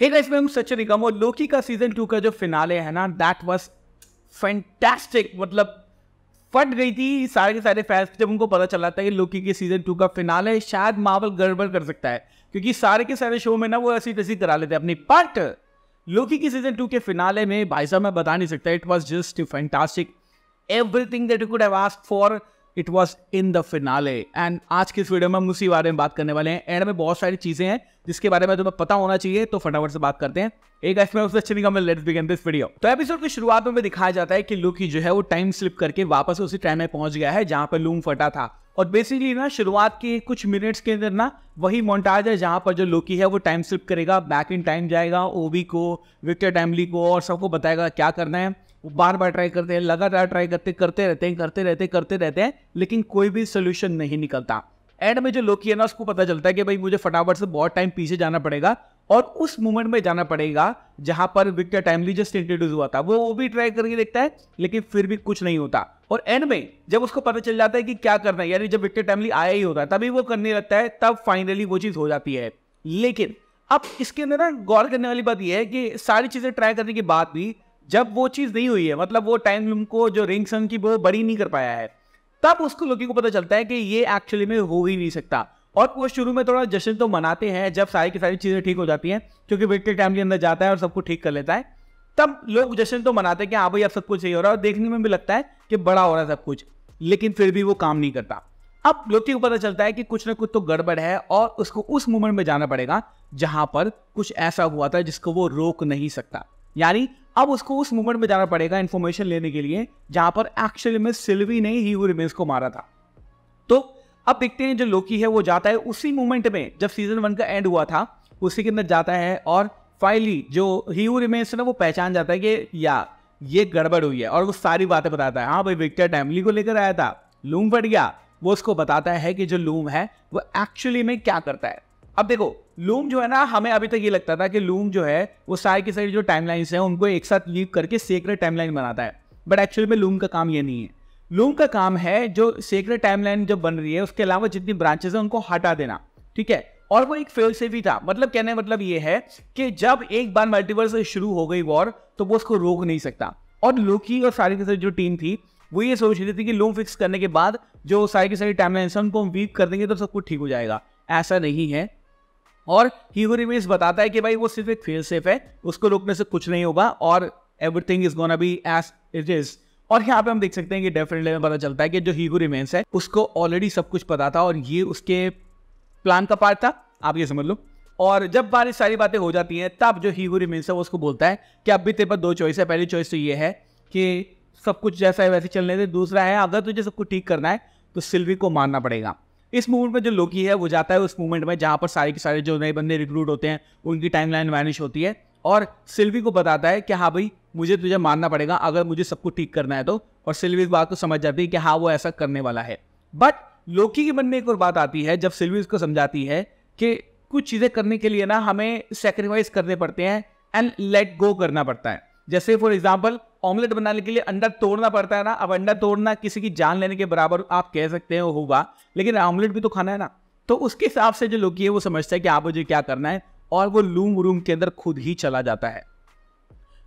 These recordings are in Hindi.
हे गाइस मैं सच निगम और लोकी का सीजन टू का जो फिनाले है ना दैट वॉज फैंटास्टिक मतलब फट गई थी सारे के सारे फैंस जब उनको पता चला था कि लोकी के सीजन टू का फिनाले शायद मावल गड़बड़ कर सकता है क्योंकि सारे के सारे शो में ना वो ऐसी तैसी करा लेते हैं अपनी बट लोकी के सीजन टू के फिनाले में भाई साहब मैं बता नहीं सकता it was just fantastic everything that you could have ask for it was in the finale and आज के इस वीडियो में हम उसी बारे में बात करने वाले हैं एंड में बहुत सारी चीज़ें हैं जिसके बारे में तुम्हें पता होना चाहिए तो फटाफट से बात करते हैं एक उससे अच्छी निकल लेट्स बिगिन दिस वीडियो तो एपिसोड की शुरुआत में दिखाया जाता है कि लुकी जो है वो टाइम स्लिप करके वापस उसी टाइम में पहुंच गया है जहां पर लूम फटा था और बेसिकली ना शुरुआत के कुछ मिनट्स के अंदर ना वही मोन्टाज है जहाँ पर जो लोकी है वो टाइम स्लिप करेगा बैक इन टाइम जाएगा ओबी को विक्टर टैमली को और सबको बताएगा क्या करना है वो बार बार ट्राई करते हैं लगातार ट्राई करते करते रहते हैं करते रहते करते रहते हैं लेकिन कोई भी सोल्यूशन नहीं निकलता एंड में जो लोकी है ना उसको पता चलता है कि भाई मुझे फटाफट से बहुत टाइम पीछे जाना पड़ेगा और उस मोमेंट में जाना पड़ेगा जहां पर विक्टर टाइमली जस्ट इंट्रोड्यूस हुआ था वो वो भी ट्राई करके देखता है लेकिन फिर भी कुछ नहीं होता और एंड में जब उसको पता चल जाता है कि क्या करना है यानी जब विक्टर टाइमली आया ही होता है तभी वो करने लगता है तब फाइनली वो चीज़ हो जाती है लेकिन अब इसके अंदर ना गौर करने वाली बात यह है कि सारी चीज़ें ट्राई करने के बाद भी जब वो चीज़ नहीं हुई है मतलब वो टाइम को जो रिंग सन की वो बड़ी नहीं कर पाया है तब उसको लोगों को पता चलता है कि ये एक्चुअली में हो ही नहीं सकता और वो शुरू में थोड़ा जश्न तो मनाते हैं जब सारी की सारी चीज़ें ठीक हो जाती हैं क्योंकि विक्टर टाइम के अंदर जाता है और सबको ठीक कर लेता है तब लोग जश्न तो मनाते हैं कि हाँ भाई अब सब कुछ सही हो रहा है और देखने में भी लगता है कि बड़ा हो रहा है सब कुछ लेकिन फिर भी वो काम नहीं करता अब लोगों को पता चलता है कि कुछ ना कुछ तो गड़बड़ है और उसको उस मोमेंट में जाना पड़ेगा जहां पर कुछ ऐसा हुआ था जिसको वो रोक नहीं सकता यानी अब उसको उस मूवमेंट में जाना पड़ेगा इन्फॉर्मेशन लेने के लिए जहां पर एक्चुअली में सिल्वी ने ही रिमेंस को मारा था तो अब देखते हैं जो लोकी है वो जाता है उसी मूवमेंट में जब सीजन वन का एंड हुआ था उसी के अंदर जाता है और फाइनली जो ही है ना वो पहचान जाता है कि या ये गड़बड़ हुई है और वो सारी बातें बताता है हाँ भाई विक्टर टैमली को लेकर आया था लूम फट गया वो उसको बताता है कि जो लूम है वो एक्चुअली में क्या करता है अब देखो लूम जो है ना हमें अभी तक ये लगता था कि लूम जो है वो सारे की सारी जो टाइमलाइंस हैं उनको एक साथ लीव करके सेक्रेट टाइमलाइन बनाता है बट एक्चुअली में लूम का काम ये नहीं है लूम का काम है जो सेक्रेट टाइमलाइन जो बन रही है उसके अलावा जितनी ब्रांचेस हैं उनको हटा देना ठीक है और वो एक फेल से भी था मतलब कहने का मतलब ये है कि जब एक बार मल्टीवर्स शुरू हो गई वॉर तो वो उसको रोक नहीं सकता और लोकी और सारी की सारी जो टीम थी वो ये सोच रही थी कि लूम फिक्स करने के बाद जो सारी की सारी टाइमलाइन है उनको हम वीक कर देंगे तो सब कुछ ठीक हो जाएगा ऐसा नहीं है और हीरो रिमेज बताता है कि भाई वो सिर्फ एक फेल सेफ है उसको रोकने से कुछ नहीं होगा और everything is gonna be as it is और यहाँ पे हम देख सकते हैं कि डेफिनेटली हमें पता चलता है कि जो हीगो रिमेंस है उसको ऑलरेडी सब कुछ पता था और ये उसके प्लान का पार्ट था आप ये समझ लो और जब बारी सारी बातें हो जाती हैं तब जो हीगो रिमेंस है वो उसको बोलता है कि अब भी तेरे पर दो चॉइस है पहली चॉइस तो ये है कि सब कुछ जैसा है वैसे चलने दे दूसरा है अगर तुझे सब कुछ ठीक करना है तो सिल्वी को मारना पड़ेगा इस मूवमेंट में जो लोकी है वो जाता है उस मूवमेंट में जहाँ पर सारे के सारे जो नए बंदे रिक्रूट होते हैं उनकी टाइम लाइन मैनेज होती है और सिल्वी को बताता है कि हाँ भाई मुझे तुझे मानना पड़ेगा अगर मुझे सब कुछ ठीक करना है तो और सिल्वी इस बात को समझ जाती है कि हाँ वो ऐसा करने वाला है बट लोकी के मन में एक और बात आती है जब सिल्वी उसको समझाती है कि कुछ चीज़ें करने के लिए ना हमें सेक्रीफाइस करने पड़ते हैं एंड लेट गो करना पड़ता है जैसे फॉर एग्जाम्पल ऑमलेट बनाने के लिए अंडा तोड़ना पड़ता है ना अब अंडा तोड़ना किसी की जान लेने के बराबर आप कह सकते हो होगा लेकिन ऑमलेट भी तो खाना है ना तो उसके हिसाब से जो लोग है वो समझते हैं कि आप मुझे क्या करना है और वो लूम रूम के अंदर खुद ही चला जाता है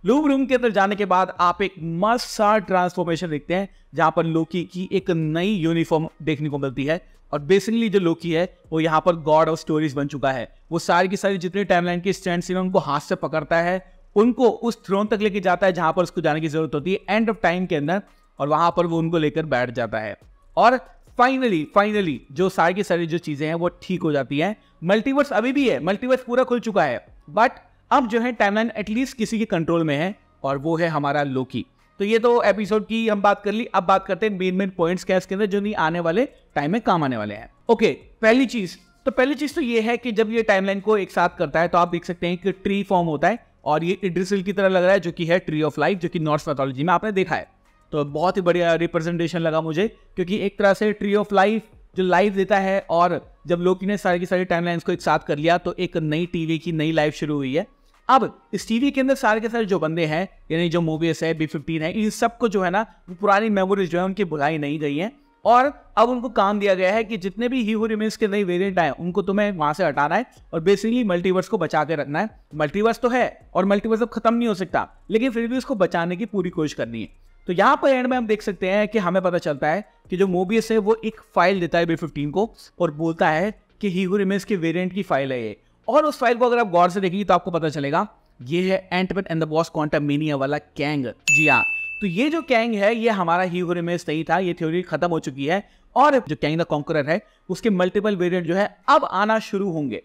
लूम रूम के अंदर जाने के बाद आप एक मस्त सा ट्रांसफॉर्मेशन देखते हैं जहां पर लोकी की एक नई यूनिफॉर्म देखने को मिलती है और बेसिकली जो लोकी है वो यहाँ पर गॉड ऑफ स्टोरीज बन चुका है वो सारी की सारी जितनी टाइमलाइन की स्टैंड सीन उनको हाथ से पकड़ता है उनको उस थ्रोन तक लेके जाता है जहां पर उसको जाने की ज़रूरत होती है एंड ऑफ टाइम के अंदर और वहां पर वो उनको लेकर बैठ जाता है और फाइनली फाइनली जो सारी की सारी जो चीज़ें हैं वो ठीक हो जाती हैं मल्टीवर्स अभी भी है मल्टीवर्स पूरा खुल चुका है बट अब जो है टाइमलाइन एटलीस्ट किसी के कंट्रोल में है और वो है हमारा लोकी तो ये तो एपिसोड की हम बात कर ली अब बात करते हैं मेन मेन पॉइंट्स क्या इसके अंदर जो नहीं आने वाले टाइम में काम आने वाले हैं ओके okay, पहली चीज़ तो पहली चीज़ तो ये है कि जब ये टाइमलाइन को एक साथ करता है तो आप देख सकते हैं कि ट्री फॉर्म होता है और ये इड्रिसिल की तरह लग रहा है जो कि है ट्री ऑफ लाइफ जो कि नॉर्थ मैथोलॉजी में आपने देखा है तो बहुत ही बढ़िया रिप्रेजेंटेशन लगा मुझे क्योंकि एक तरह से ट्री ऑफ लाइफ जो लाइफ देता है और जब लोग ने सारी की सारी टाइमलाइंस को एक साथ कर लिया तो एक नई टीवी की नई लाइफ शुरू हुई है अब इस टीवी के अंदर सारे के सारे जो बंदे हैं यानी जो मूवीज है बी फिफ्टीन है इन सबको जो है ना वो पुरानी मेमोरीज जो है उनकी भुलाई नहीं गई हैं और अब उनको काम दिया गया है कि जितने भी ही रिमेंस के नई वेरिएंट आए उनको तुम्हें वहां से हटाना है और बेसिकली मल्टीवर्स को बचा के रखना है मल्टीवर्स तो है और मल्टीवर्स अब खत्म नहीं हो सकता लेकिन फिर भी उसको बचाने की पूरी कोशिश करनी है तो यहाँ पर एंड में हम देख सकते हैं कि हमें पता चलता है कि जो मोबियस है वो एक फाइल देता है बी फिफ्टीन को और बोलता है कि ही रिमेंस के वेरियंट की फाइल है ये और उस फाइल को अगर आप गौर से देखेंगे तो आपको पता चलेगा ये है एंटमेट एंड द बॉस क्वांटम मीनिया वाला कैंग जी हाँ तो ये जो कैंग है ये हमारा ही में सही था ये थ्योरी खत्म हो चुकी है और जो कैंग द कॉन्करर है उसके मल्टीपल वेरियंट जो है अब आना शुरू होंगे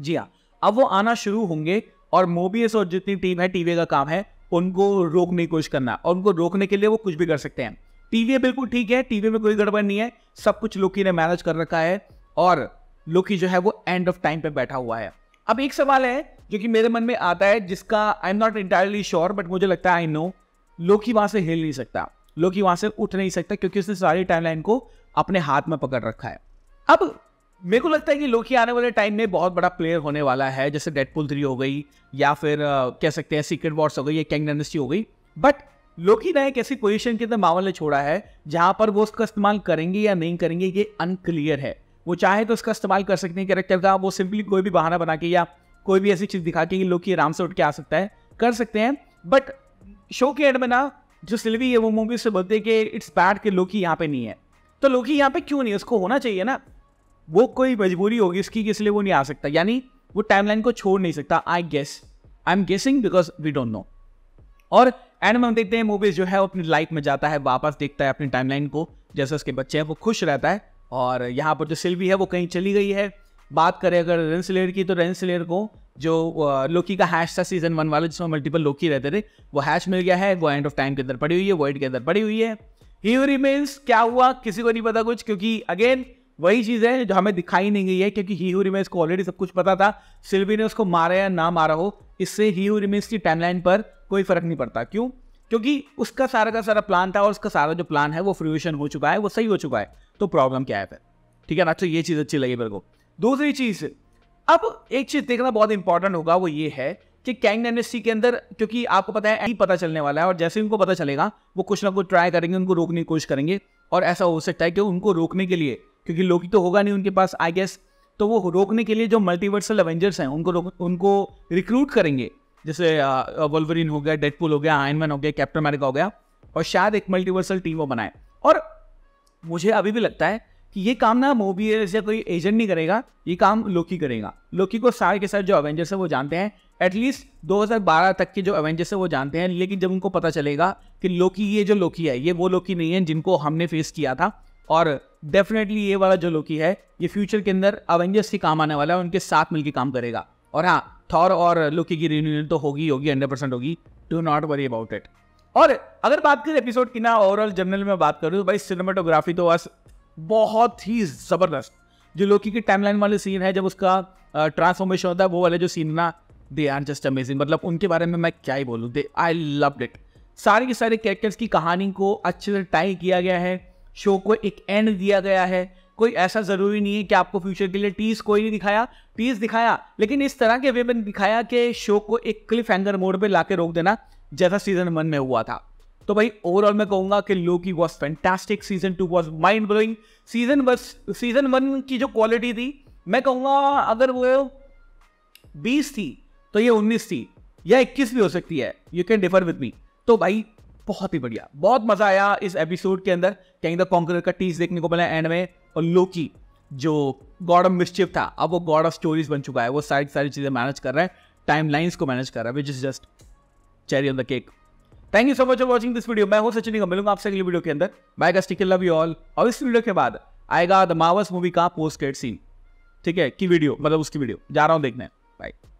जी हाँ अब वो आना शुरू होंगे और मोबियस और जितनी टीम है टीवी का काम है उनको रोकने की कोशिश करना और उनको रोकने के लिए वो कुछ भी कर सकते हैं टीवी बिल्कुल ठीक है टीवी में कोई गड़बड़ नहीं है सब कुछ लोकी ने मैनेज कर रखा है और लोकी जो है वो एंड ऑफ टाइम पे बैठा हुआ है अब एक सवाल है जो कि मेरे मन में आता है जिसका I am not entirely sure but मुझे लगता है आई नो लोकी वहां से हिल नहीं सकता लोकी वहां से उठ नहीं सकता क्योंकि उसने सारी टाइमलाइन को अपने हाथ में पकड़ रखा है अब मेरे को लगता है कि लोकी आने वाले टाइम में बहुत बड़ा प्लेयर होने वाला है जैसे डेडपुल थ्री हो गई या फिर आ, कह सकते हैं सीक्रेट वॉर्स हो गई या कैंग डेनेस्टी हो गई बट लोकी ने एक ऐसी पोजिशन के अंदर मावल ने छोड़ा है जहां पर वो उसका इस्तेमाल करेंगे या नहीं करेंगे ये अनक्लियर है वो चाहे तो उसका इस्तेमाल कर सकते हैं कैरेक्टर का वो सिंपली कोई भी बहाना बना के या कोई भी ऐसी चीज़ दिखा के कि लोकी आराम से उठ के आ सकता है कर सकते हैं बट शो के एंड में ना जो सिल्वी है वो मूवी से बोलते कि इट्स बैड कि लोकी यहाँ पे नहीं है तो लोकी यहाँ पे क्यों नहीं उसको होना चाहिए ना वो कोई मजबूरी होगी इसकी इसलिए वो नहीं आ सकता यानी वो टाइम को छोड़ नहीं सकता I guess I am guessing because we don't know और एंड में हम देखते हैं मूवीज जो है वो अपनी लाइफ में जाता है वापस देखता है अपनी टाइमलाइन को जैसे उसके बच्चे हैं वो खुश रहता है और यहाँ पर जो सिल्वी है वो कहीं चली गई है बात करें अगर रेंसलेयर की तो रेंसलेयर को जो लोकी का हैश था सीजन वन वाला जिसमें मल्टीपल लोकी रहते थे वो हैश मिल गया है वो एंड ऑफ टाइम के अंदर पड़ी हुई है वर्ल्ड के अंदर पड़ी हुई है ही रिमेन्स क्या हुआ किसी को नहीं पता कुछ क्योंकि अगेन वही चीज़ है जो हमें दिखाई नहीं गई है क्योंकि ही रिमेन्स को ऑलरेडी सब कुछ पता था सिल्वी ने उसको मारा या ना मारा हो इससे ही रिमेन्स की टाइमलाइन पर कोई फर्क नहीं पड़ता क्यों क्योंकि उसका सारा का सारा प्लान था और उसका सारा जो प्लान है वो फ्रूशन हो चुका है वो सही हो चुका है तो प्रॉब्लम क्या है फिर ठीक है ना तो ये चीज़ अच्छी लगी मेरे को दूसरी चीज़ अब एक चीज देखना बहुत इंपॉर्टेंट होगा वो ये है कि कैंग डायनेस्टी के अंदर क्योंकि आपको पता है ही पता चलने वाला है और जैसे उनको पता चलेगा वो कुछ ना कुछ ट्राई करेंगे उनको रोकने की कोशिश करेंगे और ऐसा हो सकता है कि उनको रोकने के लिए क्योंकि लोकी तो होगा नहीं उनके पास आई गेस तो वो रोकने के लिए जो मल्टीवर्सल एवेंजर्स हैं उनको उनको रिक्रूट करेंगे जैसे वल्वरिन हो गया डेडपुल हो गया आयनमैन हो गया कैप्टन अमेरिका हो गया और शायद एक मल्टीवर्सल टीम वो बनाए और मुझे अभी भी लगता है कि ये काम ना मोबियस या कोई एजेंट नहीं करेगा ये काम लोकी करेगा लोकी को सारे के साथ जो एवेंजर्स है वो जानते हैं एटलीस्ट 2012 तक के जो एवेंजर्स है वो जानते हैं लेकिन जब उनको पता चलेगा कि लोकी ये जो लोकी है ये वो लोकी नहीं है जिनको हमने फेस किया था और डेफिनेटली ये वाला जो लोकी है ये फ्यूचर के अंदर अवेंजर्स के काम आने वाला है उनके साथ मिलकर काम करेगा और हाँ थॉर और लोकी की रिन्यून तो होगी होगी हंड्रेड परसेंट होगी do not worry about it और अगर बात करें एपिसोड की ना ओवरऑल जनरल में बात करूँ तो भाई सिनेमाटोग्राफी तो बस बहुत ही ज़बरदस्त जो लोकी की टाइमलाइन वाले सीन है जब उसका ट्रांसफॉर्मेशन होता है वो वाले जो सीन ना दे आर जस्ट अमेजिंग मतलब उनके बारे में मैं क्या ही बोलूँ दे आई लव इट सारे के सारे कैरेक्टर्स की कहानी को अच्छे से टाई किया गया है शो को एक एंड दिया गया है कोई ऐसा ज़रूरी नहीं है कि आपको फ्यूचर के लिए टीज कोई नहीं दिखाया टीज दिखाया लेकिन इस तरह के वे में दिखाया कि शो को एक क्लिफ हैंगर मोड पर ला रोक देना जैसा सीजन वन में हुआ था तो भाई ओवरऑल मैं कहूंगा कि Loki was fantastic season two was mind blowing season season one की जो क्वालिटी थी मैं कहूंगा अगर वो बीस थी तो ये उन्नीस थी या इक्कीस भी हो सकती है you can differ with me तो भाई बहुत ही बढ़िया बहुत मजा आया इस एपिसोड के अंदर कहीं द कॉन्कर का टीज देखने को मिला एंड में और लोकी जो गॉड ऑफ मिस्चिप था अब वो गॉड ऑफ स्टोरीज बन चुका है वो सारी सारी चीज़ें मैनेज कर रहे हैं टाइम लाइन्स को मैनेज कर रहा है which is just cherry on the cake thank you so much for watching this video मैं हूं सचिन का मिलूंगा आपसे अगली वीडियो के अंदर बाय गस्टी के लव यू ऑल और इस वीडियो के बाद आएगा द मावस मूवी का पोस्ट क्रेड सीन ठीक है की वीडियो मतलब उसकी वीडियो जा रहा हूं देखने बाय